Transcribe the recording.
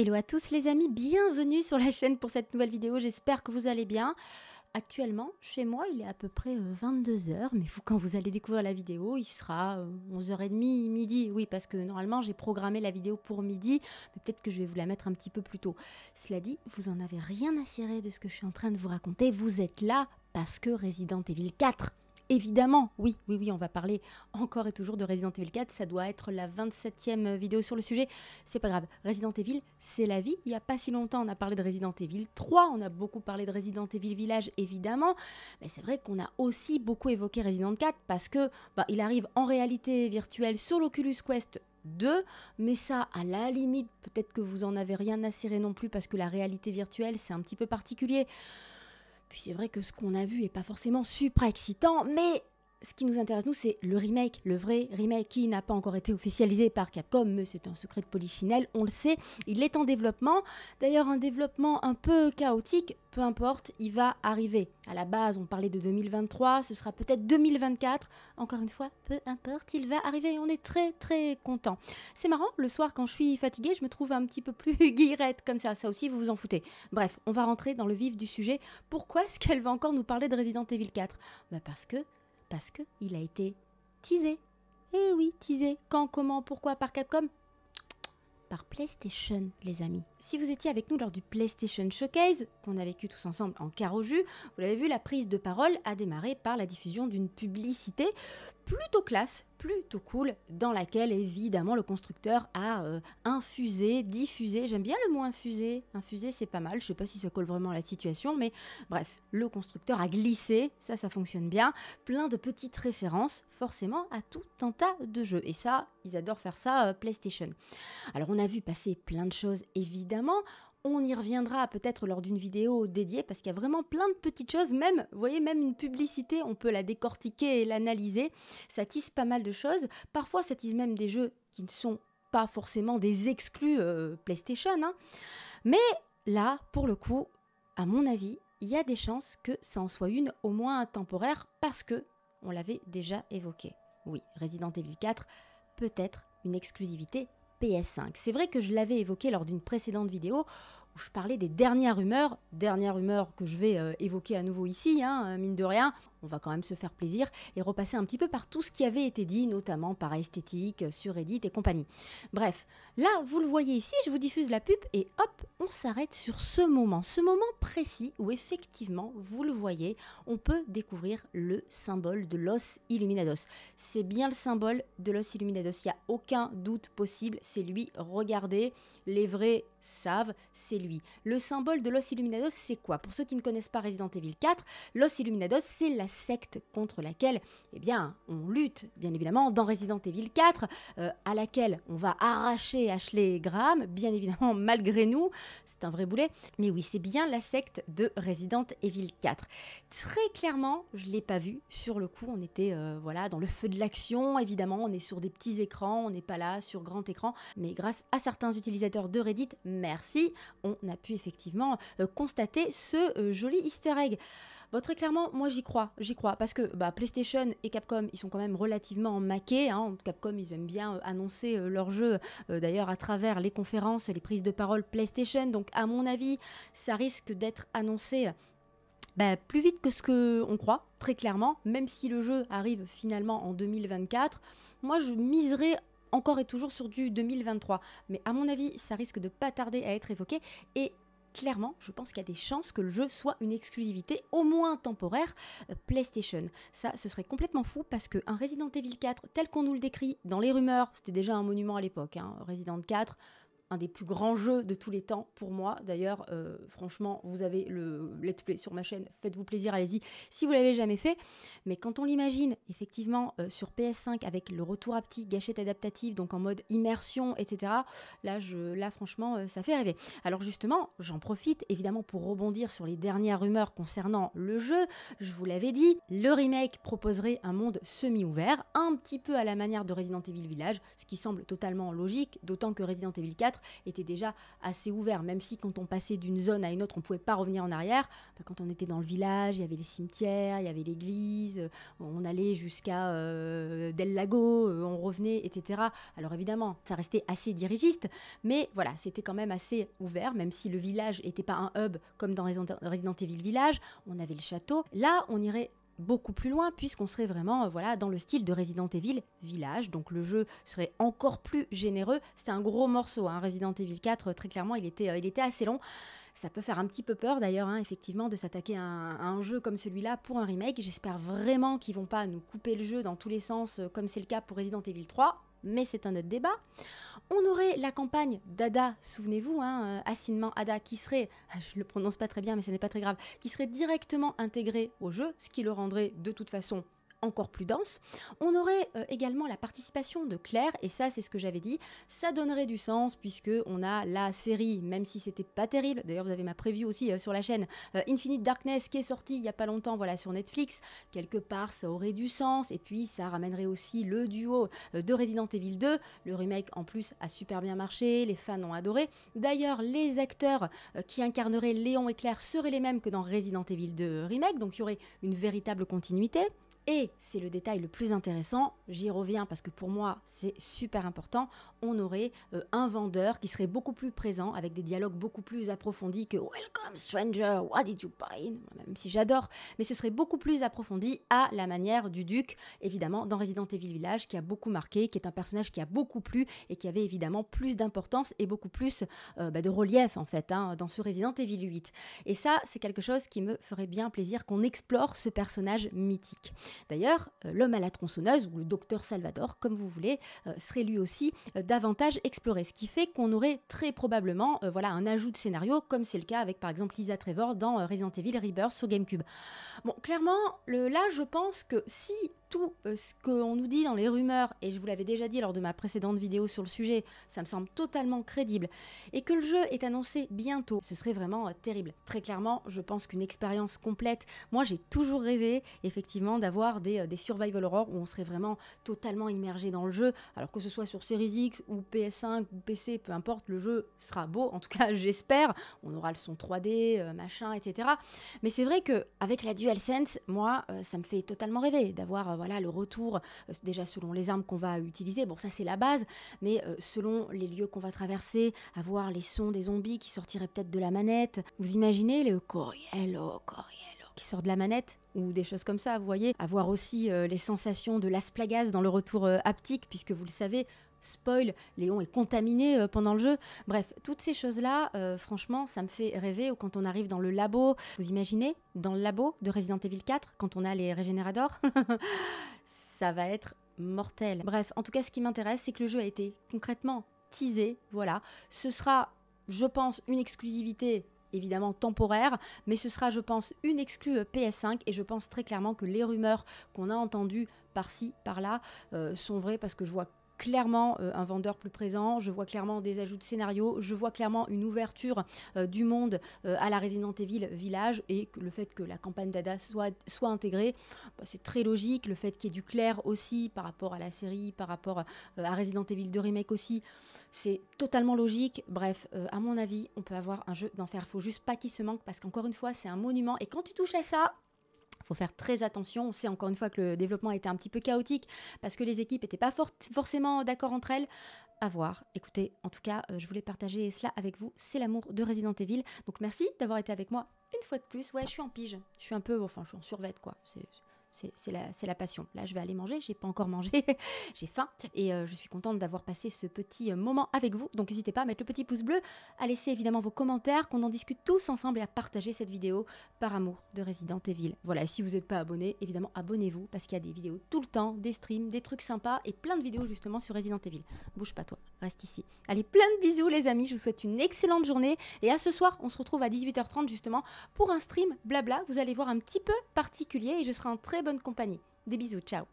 Hello à tous les amis, bienvenue sur la chaîne pour cette nouvelle vidéo, j'espère que vous allez bien. Actuellement, chez moi, il est à peu près 22h, euh, mais vous, quand vous allez découvrir la vidéo, il sera 11h30, euh, midi. Oui, parce que normalement, j'ai programmé la vidéo pour midi, mais peut-être que je vais vous la mettre un petit peu plus tôt. Cela dit, vous en avez rien à cirer de ce que je suis en train de vous raconter, vous êtes là parce que Resident Evil 4 évidemment, oui, oui, oui, on va parler encore et toujours de Resident Evil 4. Ça doit être la 27e vidéo sur le sujet. C'est pas grave. Resident Evil, c'est la vie. Il y a pas si longtemps, on a parlé de Resident Evil 3. On a beaucoup parlé de Resident Evil Village, évidemment. Mais c'est vrai qu'on a aussi beaucoup évoqué Resident 4 parce que bah, il arrive en réalité virtuelle sur l'Oculus Quest 2, mais ça, à la limite, peut-être que vous en avez rien à cirer non plus parce que la réalité virtuelle, c'est un petit peu particulier. Puis c'est vrai que ce qu'on a vu est pas forcément super excitant, mais ce qui nous intéresse, nous, c'est le remake, le vrai remake qui n'a pas encore été officialisé par Capcom, mais c'est un secret de polychinelle, on le sait. Il est en développement. D'ailleurs, un développement un peu chaotique, peu importe, il va arriver. À la base, on parlait de 2023, ce sera peut-être 2024. Encore une fois, peu importe, il va arriver. On est très, très content. C'est marrant, le soir, quand je suis fatiguée, je me trouve un petit peu plus guillette comme ça. Ça aussi, vous vous en foutez. Bref, on va rentrer dans le vif du sujet. Pourquoi est-ce qu'elle va encore nous parler de Resident Evil 4 bah, Parce que parce qu'il a été teasé. Eh oui, teasé. Quand, comment, pourquoi par Capcom Par PlayStation, les amis. Si vous étiez avec nous lors du PlayStation Showcase, qu'on a vécu tous ensemble en carreau jus, vous l'avez vu, la prise de parole a démarré par la diffusion d'une publicité plutôt classe, plutôt cool, dans laquelle évidemment le constructeur a euh, infusé, diffusé, j'aime bien le mot infusé, infusé c'est pas mal, je sais pas si ça colle vraiment à la situation, mais bref, le constructeur a glissé, ça ça fonctionne bien, plein de petites références forcément à tout un tas de jeux, et ça, ils adorent faire ça euh, PlayStation. Alors on a vu passer plein de choses évidemment, on y reviendra peut-être lors d'une vidéo dédiée parce qu'il y a vraiment plein de petites choses, même, vous voyez, même une publicité, on peut la décortiquer et l'analyser. Ça tisse pas mal de choses. Parfois, ça tisse même des jeux qui ne sont pas forcément des exclus euh, PlayStation. Hein. Mais là, pour le coup, à mon avis, il y a des chances que ça en soit une au moins temporaire parce que, on l'avait déjà évoqué. Oui, Resident Evil 4, peut-être une exclusivité PS5. C'est vrai que je l'avais évoqué lors d'une précédente vidéo où je parlais des dernières rumeurs, dernières rumeurs que je vais euh, évoquer à nouveau ici, hein, euh, mine de rien, on va quand même se faire plaisir et repasser un petit peu par tout ce qui avait été dit, notamment par Esthétique, euh, sur Reddit et compagnie. Bref, là, vous le voyez ici, je vous diffuse la pub et hop, on s'arrête sur ce moment, ce moment précis où effectivement, vous le voyez, on peut découvrir le symbole de Los Illuminados. C'est bien le symbole de Los Illuminados, il n'y a aucun doute possible, c'est lui, regardez, les vrais savent, c'est lui. Le symbole de Los Illuminados, c'est quoi Pour ceux qui ne connaissent pas Resident Evil 4, Los Illuminados, c'est la secte contre laquelle, eh bien, on lutte, bien évidemment, dans Resident Evil 4, euh, à laquelle on va arracher Ashley Graham, bien évidemment, malgré nous, c'est un vrai boulet, mais oui, c'est bien la secte de Resident Evil 4. Très clairement, je ne l'ai pas vu, sur le coup, on était, euh, voilà, dans le feu de l'action, évidemment, on est sur des petits écrans, on n'est pas là sur grand écran, mais grâce à certains utilisateurs de Reddit, merci, on a pu effectivement euh, constater ce euh, joli easter egg. très clairement, moi j'y crois, j'y crois, parce que bah, PlayStation et Capcom, ils sont quand même relativement maqués. Hein. Capcom, ils aiment bien euh, annoncer leur leurs jeux, d'ailleurs à travers les conférences et les prises de parole PlayStation. Donc, à mon avis, ça risque d'être annoncé bah, plus vite que ce qu'on croit, très clairement. Même si le jeu arrive finalement en 2024, moi je miserais encore et toujours sur du 2023. Mais à mon avis, ça risque de pas tarder à être évoqué et clairement, je pense qu'il y a des chances que le jeu soit une exclusivité, au moins temporaire, euh, PlayStation. Ça, ce serait complètement fou parce qu'un Resident Evil 4, tel qu'on nous le décrit dans les rumeurs, c'était déjà un monument à l'époque, hein, Resident 4, un des plus grands jeux de tous les temps pour moi. D'ailleurs, euh, franchement, vous avez le let's play sur ma chaîne, faites-vous plaisir, allez-y si vous l'avez jamais fait. Mais quand on l'imagine effectivement euh, sur PS5 avec le retour à petit, gâchette adaptative, donc en mode immersion, etc. Là, je, là franchement, euh, ça fait rêver. Alors justement, j'en profite évidemment pour rebondir sur les dernières rumeurs concernant le jeu. Je vous l'avais dit, le remake proposerait un monde semi-ouvert, un petit peu à la manière de Resident Evil Village, ce qui semble totalement logique, d'autant que Resident Evil 4 était déjà assez ouvert, même si quand on passait d'une zone à une autre, on ne pouvait pas revenir en arrière. Bah, quand on était dans le village, il y avait les cimetières, il y avait l'église, euh, on allait jusqu'à Delago, euh, Del Lago, euh, on revenait, etc. Alors évidemment, ça restait assez dirigiste, mais voilà, c'était quand même assez ouvert, même si le village n'était pas un hub comme dans Resident Evil Village, on avait le château. Là, on irait beaucoup plus loin puisqu'on serait vraiment euh, voilà dans le style de Resident Evil Village. Donc le jeu serait encore plus généreux. C'est un gros morceau. Hein, Resident Evil 4, euh, très clairement, il était, euh, il était assez long. Ça peut faire un petit peu peur d'ailleurs, hein, effectivement, de s'attaquer à, un jeu comme celui-là pour un remake. J'espère vraiment qu'ils vont pas nous couper le jeu dans tous les sens, comme c'est le cas pour Resident Evil 3 mais c'est un autre débat. On aurait la campagne d'Ada, souvenez-vous, hein, euh, assinement Ada, qui serait, ah, je le prononce pas très bien, mais ce n'est pas très grave, qui serait directement intégrée au jeu, ce qui le rendrait de toute façon encore plus dense. On aurait euh, également la participation de Claire, et ça c'est ce que j'avais dit, ça donnerait du sens puisque on a la série, même si c'était pas terrible, d'ailleurs vous avez ma preview aussi euh, sur la chaîne, euh, Infinite Darkness qui est sortie il y a pas longtemps voilà sur Netflix, quelque part ça aurait du sens, et puis ça ramènerait aussi le duo de Resident Evil 2, le remake en plus a super bien marché, les fans ont adoré, d'ailleurs les acteurs qui incarneraient Léon et Claire seraient les mêmes que dans Resident Evil 2 Remake, donc il y aurait une véritable continuité. Et c'est le détail le plus intéressant, j'y reviens parce que pour moi c'est super important, on aurait euh, un vendeur qui serait beaucoup plus présent avec des dialogues beaucoup plus approfondis que Welcome stranger, what did you buy Même si j'adore, mais ce serait beaucoup plus approfondi à la manière du duc, évidemment dans Resident Evil Village qui a beaucoup marqué, qui est un personnage qui a beaucoup plu et qui avait évidemment plus d'importance et beaucoup plus euh, bah, de relief en fait hein, dans ce Resident Evil 8. Et ça c'est quelque chose qui me ferait bien plaisir qu'on explore ce personnage mythique. D'ailleurs, euh, l'homme à la tronçonneuse, ou le docteur Salvador, comme vous voulez, euh, serait lui aussi euh, davantage exploré, ce qui fait qu'on aurait très probablement voilà, un ajout de scénario, comme c'est le cas avec par exemple Lisa Trevor dans Resident Evil Rebirth sur GameCube. Bon, clairement, là, je pense que si tout euh, ce qu'on nous dit dans les rumeurs, et je vous l'avais déjà dit lors de ma précédente vidéo sur le sujet, ça me semble totalement crédible, et que le jeu est annoncé bientôt, ce serait vraiment euh, terrible. Très clairement, je pense qu'une expérience complète, moi j'ai toujours rêvé effectivement d'avoir des, euh, des survival horror où on serait vraiment totalement immergé dans le jeu, alors que ce soit sur Series X ou PS5 ou PC, peu importe, le jeu sera beau, en tout cas j'espère, on aura le son 3D, machin, etc. Mais c'est vrai que avec la DualSense, moi ça me fait totalement rêver d'avoir voilà, le retour, euh, déjà selon les armes qu'on va utiliser, bon ça c'est la base, mais euh, selon les lieux qu'on va traverser, avoir les sons des zombies qui sortiraient peut-être de la manette. Vous imaginez le Coriel, oh, qui sort de la manette ou des choses comme ça, vous voyez. Avoir aussi euh, les sensations de Plagas dans le retour euh, haptique, puisque vous le savez, spoil, Léon est contaminé euh, pendant le jeu. Bref, toutes ces choses-là, franchement, ça me fait rêver. Ou quand on arrive dans le labo, vous imaginez, dans le labo de Resident Evil 4, quand on a les régénérateurs, ça va être mortel. Bref, en tout cas, ce qui m'intéresse, c'est que le jeu a été concrètement teasé, voilà. Ce sera, je pense, une exclusivité évidemment temporaire, mais ce sera, je pense, une exclue euh, PS5 et je pense très clairement que les rumeurs qu'on a entendues par-ci, par-là euh, sont vraies parce que je vois clairement euh, un vendeur plus présent, je vois clairement des ajouts de scénarios, je vois clairement une ouverture euh, du monde euh, à la Resident Evil Village et le fait que la campagne d'Ada soit, soit intégrée, bah, c'est très logique. Le fait qu'il y ait du clair aussi par rapport à la série, par rapport à Resident Evil 2 Remake aussi, c'est totalement logique. Bref, à mon avis, on peut avoir un jeu d'enfer. il Faut juste pas qu'il se manque parce qu'encore une fois, c'est un monument. Et quand tu touches à ça, faut faire très attention. On sait encore une fois que le développement a été un petit peu chaotique parce que les équipes n'étaient pas forcément d'accord entre elles. À voir. Écoutez, en tout cas, euh, je voulais partager cela avec vous. C'est l'amour de Resident Evil. Donc merci d'avoir été avec moi une fois de plus. Ouais, je suis en pige. Je suis un peu, enfin, je suis en quoi. C'est c'est la, passion. Là, je vais aller manger, j'ai pas encore mangé, j'ai faim et euh, je suis contente d'avoir passé ce petit euh, moment avec vous. Donc n'hésitez pas à mettre le petit pouce bleu, à laisser évidemment vos commentaires, qu'on en discute tous ensemble et à partager cette vidéo par amour de Resident Evil. Voilà, si vous n'êtes pas abonné, évidemment abonnez-vous parce qu'il y a des vidéos tout le temps, des streams, des trucs sympas et plein de vidéos justement sur Resident Evil. Bouge pas toi, reste ici. Allez, plein de bisous les amis, je vous souhaite une excellente journée et à ce soir, on se retrouve à 18h30 justement pour un stream blabla. Vous allez voir un petit peu particulier et je serai en très bonne compagnie. Des bisous, ciao